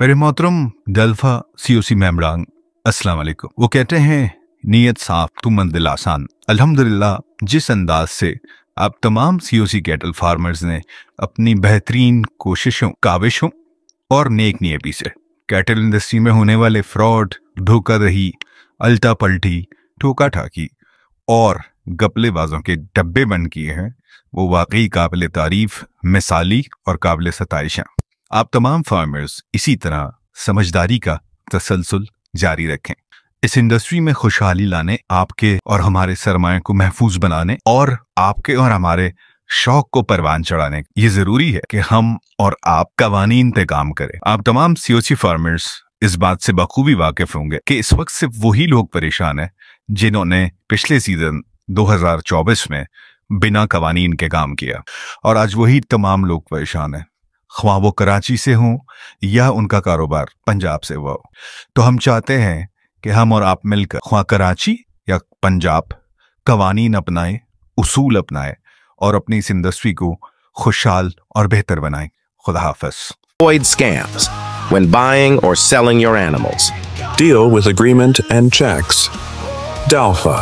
मेरे मोहतरम डल्फा सीओसी मैमरान अस्सलाम वालेकुम वो कहते हैं नीयत साफ तो मंजिल आसान अल्हम्दुलिल्लाह जिस अंदाज से आप तमाम सीओसी कैटल फार्मर्स ने अपनी बेहतरीन कोशिशों काविशों और नेक नियबी से कैटल इंडस्ट्री में होने वाले फ्रॉड धोखा रही अल्टा पलटी ठोका ठाकी और गपलेबाजों के डब्बे बंद किए हैं वो वाकई काबिल तारीफ मिसाली और काबिल सतश हैं आप तमाम फार्मर्स इसी तरह समझदारी का तसलसल जारी रखें इस इंडस्ट्री में खुशहाली लाने आपके और हमारे सरमाए को महफूज बनाने और आपके और हमारे शौक को परवान चढ़ाने ये जरूरी है कि हम और आप कवानीन पे काम करें आप तमाम सीओसी फार्मर्स इस बात से बखूबी वाकिफ होंगे कि इस वक्त सिर्फ वही लोग परेशान हैं जिन्होंने पिछले सीजन 2024 में बिना कवानीन के काम किया और आज वही तमाम लोग परेशान हैं ख्वा वो कराची से हों या उनका कारोबार पंजाब से हुआ हो तो हम चाहते हैं कि हम और आप मिलकर ख्वा कराची या पंजाब कवानीन अपनाएं उसूल अपनाएं और अपनी इस इंडस्ट्री को खुशहाल और बेहतर बनाएं खुदा हाफिज Avoid scams when buying or selling your animals. Deal with agreement and checks. DALFA